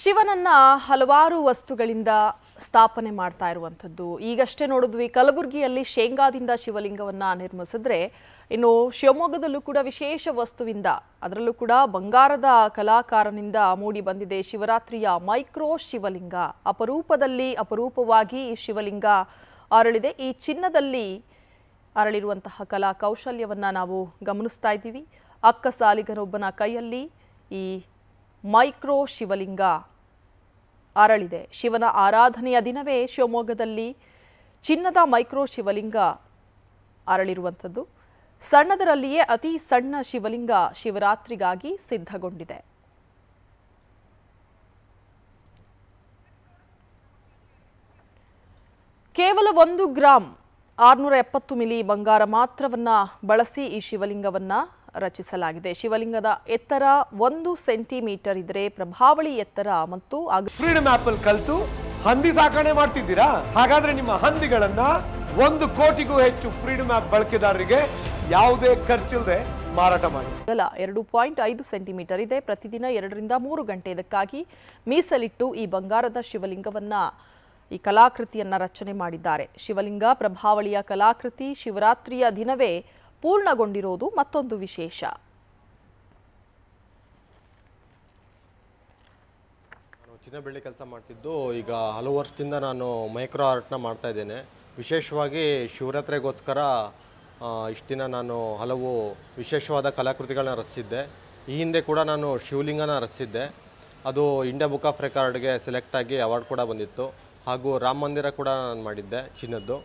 ಶಿವನನ್ನ ಹಲವಾರು ವಸ್ತುಗಳಿಂದ ಸ್ಥಾಪನೆ ಮಾಡ್ತಾ ಇರುವಂಥದ್ದು ಈಗಷ್ಟೇ ನೋಡಿದ್ವಿ ಕಲಬುರಗಿಯಲ್ಲಿ ಶೇಂಗಾದಿಂದ ಶಿವಲಿಂಗವನ್ನು ನಿರ್ಮಿಸಿದ್ರೆ ಇನ್ನು ಶಿವಮೊಗ್ಗದಲ್ಲೂ ಕೂಡ ವಿಶೇಷ ವಸ್ತುವಿಂದ ಅದರಲ್ಲೂ ಕೂಡ ಬಂಗಾರದ ಕಲಾಕಾರನಿಂದ ಮೂಡಿ ಬಂದಿದೆ ಶಿವರಾತ್ರಿಯ ಮೈಕ್ರೋ ಶಿವಲಿಂಗ ಅಪರೂಪದಲ್ಲಿ ಅಪರೂಪವಾಗಿ ಈ ಶಿವಲಿಂಗ ಅರಳಿದೆ ಈ ಚಿನ್ನದಲ್ಲಿ ಅರಳಿರುವಂತಹ ಕಲಾ ಕೌಶಲ್ಯವನ್ನು ನಾವು ಗಮನಿಸ್ತಾ ಇದ್ದೀವಿ ಅಕ್ಕ ಸಾಲಿಗನೊಬ್ಬನ ಕೈಯಲ್ಲಿ ಈ ಮೈಕ್ರೋ ಶಿವಲಿಂಗ ಅರಳಿದೆ ಶಿವನ ಆರಾಧನೆಯ ದಿನವೇ ಶಿವಮೊಗ್ಗದಲ್ಲಿ ಚಿನ್ನದ ಮೈಕ್ರೋ ಶಿವಲಿಂಗ ಅರಳಿರುವಂಥದ್ದು ಸಣ್ಣದರಲ್ಲಿಯೇ ಅತಿ ಸಣ್ಣ ಶಿವಲಿಂಗ ಶಿವರಾತ್ರಿಗಾಗಿ ಸಿದ್ಧಗೊಂಡಿದೆ ಕೇವಲ ಒಂದು ಗ್ರಾಂ ಆರುನೂರ ಎಪ್ಪತ್ತು ಮಿಲಿ ಬಂಗಾರ ಮಾತ್ರವನ್ನ ಬಳಸಿ ಈ ಶಿವಲಿಂಗವನ್ನ ರಚಿಸಲಾಗಿದೆ ಶಿವಲಿಂಗದ ಎತ್ತರ ಒಂದು ಸೆಂಟಿಮೀಟರ್ ಇದ್ರೆ ಪ್ರಭಾವಳಿ ಎತ್ತರ ಮತ್ತು ಫ್ರೀಡಮ್ ಆಪಲ್ ಕಲ್ತು ಹಂದಿ ಸಾಕಣೆ ಮಾಡ್ತಿದ್ದೀರಾ ಹಾಗಾದ್ರೆ ನಿಮ್ಮ ಹಂದಿಗಳನ್ನ ಒಂದು ಕೋಟಿಗೂ ಹೆಚ್ಚು ಫ್ರೀಡಮ್ ಆಪ್ ಬಳಕೆದಾರರಿಗೆ ಯಾವುದೇ ಖರ್ಚಿಲ್ಲದೆ ಮಾರಾಟ ಮಾಡಿ ಎರಡು ಪಾಯಿಂಟ್ ಐದು ಸೆಂಟಿಮೀಟರ್ ಇದೆ ಪ್ರತಿದಿನ ಎರಡರಿಂದ ಮೂರು ಗಂಟೆ ಇದಕ್ಕಾಗಿ ಮೀಸಲಿಟ್ಟು ಈ ಬಂಗಾರದ ಶಿವಲಿಂಗವನ್ನ ಈ ಕಲಾಕೃತಿಯನ್ನ ರಚನೆ ಮಾಡಿದ್ದಾರೆ ಶಿವಲಿಂಗ ಪ್ರಭಾವಳಿಯ ಕಲಾಕೃತಿ ಶಿವರಾತ್ರಿಯ ದಿನವೇ ಪೂರ್ಣಗೊಂಡಿರೋದು ಮತ್ತೊಂದು ವಿಶೇಷ ಚಿನ್ನ ಬೆಳ್ಳಿ ಕೆಲಸ ಮಾಡ್ತಿದ್ದು ಈಗ ಹಲವು ವರ್ಷದಿಂದ ನಾನು ಮೈಕ್ರೋ ಆರ್ಟ್ನ ಮಾಡ್ತಾ ಇದ್ದೇನೆ ವಿಶೇಷವಾಗಿ ಶಿವರಾತ್ರಿಗೋಸ್ಕರ ಇಷ್ಟು ದಿನ ನಾನು ಹಲವು ವಿಶೇಷವಾದ ಕಲಾಕೃತಿಗಳನ್ನ ರಚಿಸಿದ್ದೆ ಈ ಹಿಂದೆ ಕೂಡ ನಾನು ಶಿವಲಿಂಗನ ರಚಿಸಿದ್ದೆ ಅದು ಇಂಡಿಯಾ ಬುಕ್ ಆಫ್ ರೆಕಾರ್ಡ್ಗೆ ಸೆಲೆಕ್ಟ್ ಆಗಿ ಅವಾರ್ಡ್ ಕೂಡ ಬಂದಿತ್ತು ಹಾಗೂ ರಾಮ ಮಂದಿರ ಕೂಡ ನಾನು ಮಾಡಿದ್ದೆ ಚಿನ್ನದ್ದು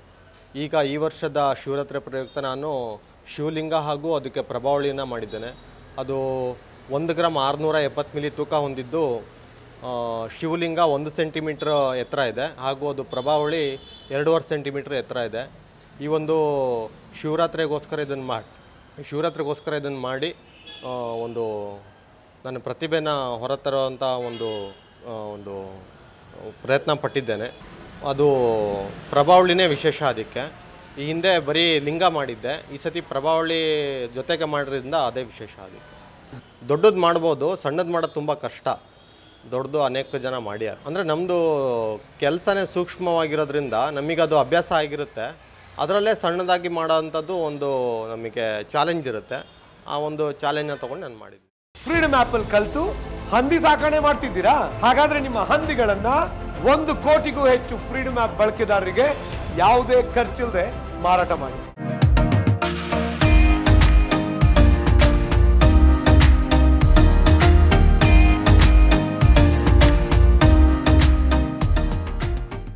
ಈಗ ಈ ವರ್ಷದ ಶಿವರಾತ್ರಿ ಪ್ರಯುಕ್ತ ನಾನು ಶಿವಲಿಂಗ ಹಾಗೂ ಅದಕ್ಕೆ ಪ್ರಭಾವಳಿಯನ್ನು ಮಾಡಿದ್ದೇನೆ ಅದು ಒಂದು ಗ್ರಾಮ್ ಆರುನೂರ ಎಪ್ಪತ್ತು ಮಿಲಿ ತೂಕ ಹೊಂದಿದ್ದು ಶಿವಲಿಂಗ ಒಂದು ಸೆಂಟಿಮೀಟ್ರ್ ಎತ್ತರ ಇದೆ ಹಾಗೂ ಅದು ಪ್ರಭಾವಳಿ ಎರಡೂವರೆ ಸೆಂಟಿಮೀಟ್ರ್ ಎತ್ತರ ಇದೆ ಈ ಒಂದು ಶಿವರಾತ್ರಿಗೋಸ್ಕರ ಇದನ್ನು ಮಾಡಿ ಶಿವರಾತ್ರಿಗೋಸ್ಕರ ಇದನ್ನು ಮಾಡಿ ಒಂದು ನನ್ನ ಪ್ರತಿಭೆನ ಹೊರತರುವಂಥ ಒಂದು ಒಂದು ಪ್ರಯತ್ನ ಪಟ್ಟಿದ್ದೇನೆ ಅದು ಪ್ರಭಾವಳಿನೇ ವಿಶೇಷ ಅದಕ್ಕೆ ಈ ಹಿಂದೆ ಬರೀ ಲಿಂಗ ಮಾಡಿದ್ದೆ ಈ ಸತಿ ಪ್ರಭಾವಳಿ ಜೊತೆಗೆ ಮಾಡೋದ್ರಿಂದ ಅದೇ ವಿಶೇಷ ಅದಕ್ಕೆ ದೊಡ್ಡದು ಮಾಡ್ಬೋದು ಸಣ್ಣದು ಮಾಡೋದು ತುಂಬ ಕಷ್ಟ ದೊಡ್ಡದು ಅನೇಕ ಜನ ಮಾಡ್ಯಾರ ಅಂದರೆ ನಮ್ಮದು ಕೆಲಸನೇ ಸೂಕ್ಷ್ಮವಾಗಿರೋದ್ರಿಂದ ನಮಗದು ಅಭ್ಯಾಸ ಆಗಿರುತ್ತೆ ಅದರಲ್ಲೇ ಸಣ್ಣದಾಗಿ ಮಾಡೋವಂಥದ್ದು ಒಂದು ನಮಗೆ ಚಾಲೆಂಜ್ ಇರುತ್ತೆ ಆ ಒಂದು ಚಾಲೆಂಜ್ನ ತೊಗೊಂಡು ನಾನು ಮಾಡಿದ್ದೆ ಫ್ರೀಡಮ್ ಆ್ಯಪಲ್ಲಿ ಕಲಿತು ಹಂದಿ ಸಾಕಣೆ ಮಾಡ್ತಿದ್ದೀರಾ ಹಾಗಾದರೆ ನಿಮ್ಮ ಹಂದಿಗಳನ್ನು ಒಂದು ಕೋಟಿಗೂ ಹೆಚ್ಚು ಫ್ರೀಡಮ್ ಆಪ್ ಬಳಕೆದಾರರಿಗೆ ಯಾವುದೇ ಖರ್ಚಿಲ್ಲದೆ ಮಾರಾಟ ಮಾಡಿ